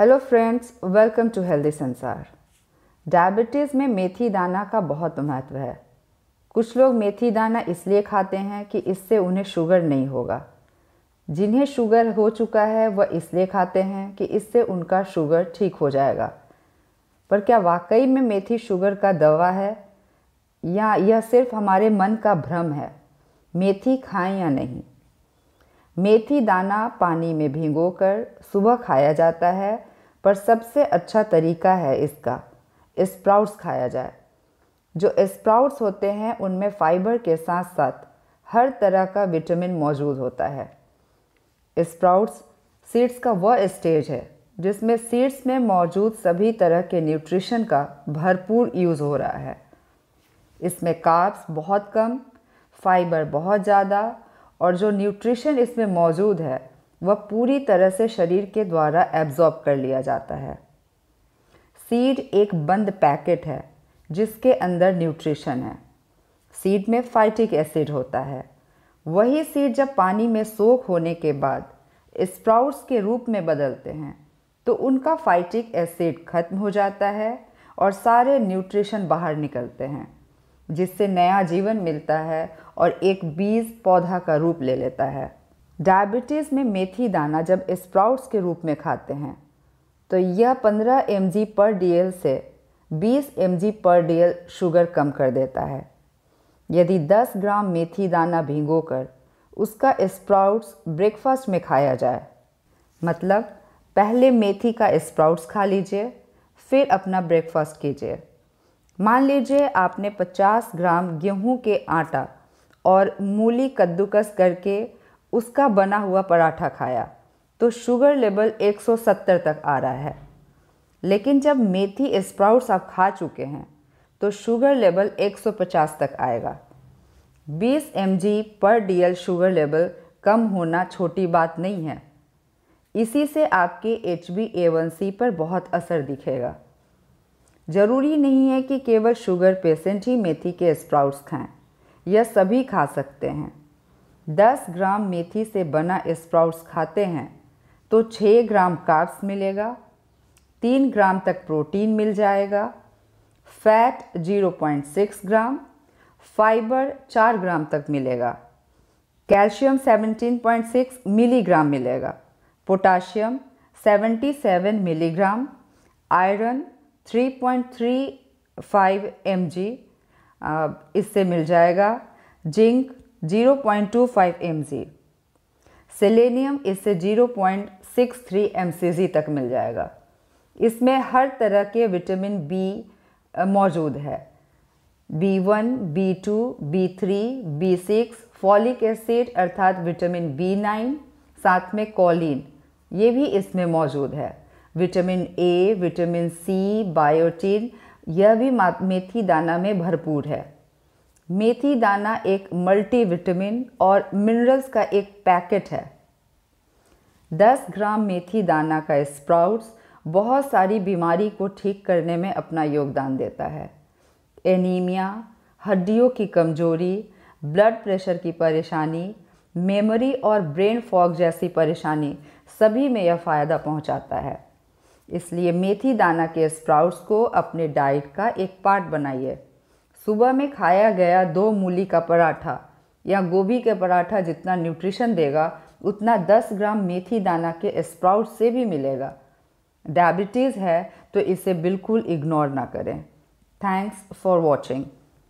hello friends welcome to healthy Sansar diabetes में मेथी दाना का बहुत महत्व है कुछ लोग मेथी दाना इसलिए खाते हैं कि इससे उन्हें शुगर नहीं होगा जिन्हें शुगर हो चुका है वह इसलिए खाते हैं कि इससे उनका शुगर ठीक हो जाएगा पर क्या वाकई में मेथी शुगर का दवा है या यह सिर्फ हमारे मन का भ्रम है मेथी खाएं या नहीं मेथी दाना पानी में भिगोकर सुबह खाया जाता है पर सबसे अच्छा तरीका है इसका स्प्राउट्स खाया जाए जो स्प्राउट्स होते हैं उनमें फाइबर के साथ साथ हर तरह का विटामिन मौजूद होता है स्प्राउट्स सीड्स का वह स्टेज है जिसमें सीड्स में मौजूद सभी तरह के न्यूट्रिशन का भरपूर यूज़ हो रहा है इसमें कार्ब्स बहुत कम फाइबर बहुत ज़्यादा और जो न्यूट्रिशन इसमें मौजूद है वह पूरी तरह से शरीर के द्वारा एब्जॉर्ब कर लिया जाता है सीड एक बंद पैकेट है जिसके अंदर न्यूट्रिशन है सीड में फाइटिक एसिड होता है वही सीड जब पानी में सोख होने के बाद स्प्राउट्स के रूप में बदलते हैं तो उनका फाइटिक एसिड खत्म हो जाता है और सारे न्यूट्रिशन बाहर निकलते हैं जिससे नया जीवन मिलता है और एक बीज पौधा का रूप ले लेता है डायबिटीज़ में मेथी दाना जब स्प्राउट्स के रूप में खाते हैं तो यह 15 एम पर डी से 20 एम पर डी शुगर कम कर देता है यदि 10 ग्राम मेथी दाना भिगोकर उसका स्प्राउट्स ब्रेकफास्ट में खाया जाए मतलब पहले मेथी का स्प्राउट्स खा लीजिए फिर अपना ब्रेकफास्ट कीजिए मान लीजिए आपने 50 ग्राम गेहूं के आटा और मूली कद्दूकस करके उसका बना हुआ पराठा खाया तो शुगर लेवल 170 तक आ रहा है लेकिन जब मेथी स्प्राउट्स आप खा चुके हैं तो शुगर लेवल 150 तक आएगा 20 एम पर डी शुगर लेवल कम होना छोटी बात नहीं है इसी से आपके एच बी पर बहुत असर दिखेगा ज़रूरी नहीं है कि केवल शुगर पेशेंट ही मेथी के स्प्राउट्स खाएं यह सभी खा सकते हैं 10 ग्राम मेथी से बना स्प्राउट्स खाते हैं तो 6 ग्राम कार्ब्स मिलेगा 3 ग्राम तक प्रोटीन मिल जाएगा फैट 0.6 ग्राम फाइबर 4 ग्राम तक मिलेगा कैल्शियम 17.6 मिलीग्राम मिलेगा पोटाशियम 77 मिलीग्राम आयरन 3.35 एमजी इससे मिल जाएगा जिंक 0.25 mg सेलेनियम इससे 0.63 जी तक मिल जाएगा इसमें हर तरह के विटामिन बी मौजूद है B one B two B three B six folic acid अर्थात विटामिन बी नाइन साथ में कॉलिन ये भी इसमें मौजूद है vitamin A vitamin C biotin यह भी मेथी दाना में भरपूर है मेथी दाना एक मल्टी विटामिन और मिनरल्स का एक पैकेट है 10 ग्राम मेथी दाना का स्प्राउट्स बहुत सारी बीमारी को ठीक करने में अपना योगदान देता है एनीमिया हड्डियों की कमजोरी ब्लड प्रेशर की परेशानी मेमोरी और ब्रेन फॉग जैसी परेशानी सभी में यह फ़ायदा पहुंचाता है इसलिए मेथी दाना के स्प्राउट्स को अपने डाइट का एक पार्ट बनाइए सुबह में खाया गया दो मूली का पराठा या गोभी के पराठा जितना न्यूट्रिशन देगा उतना 10 ग्राम मेथी दाना के स्प्राउट से भी मिलेगा डायबिटीज़ है तो इसे बिल्कुल इग्नोर ना करें थैंक्स फॉर वॉचिंग